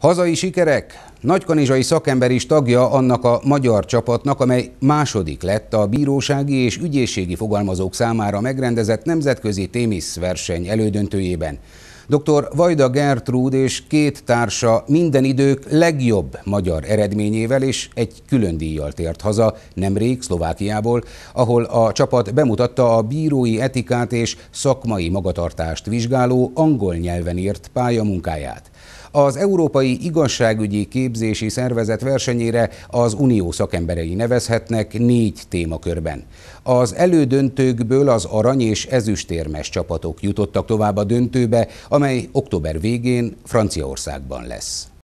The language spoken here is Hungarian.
Hazai sikerek. Nagykanizsai szakember is tagja annak a magyar csapatnak, amely második lett a bírósági és ügyészségi fogalmazók számára megrendezett nemzetközi témisz verseny elődöntőjében. Dr. Vajda Gertrude és két társa minden idők legjobb magyar eredményével és egy külön díjjal tért haza nemrég Szlovákiából, ahol a csapat bemutatta a bírói etikát és szakmai magatartást vizsgáló angol nyelven írt pályamunkáját. Az Európai Igazságügyi Képzési Szervezet versenyére az unió szakemberei nevezhetnek négy témakörben. Az elődöntőkből az arany és ezüstérmes csapatok jutottak tovább a döntőbe, amely október végén Franciaországban lesz.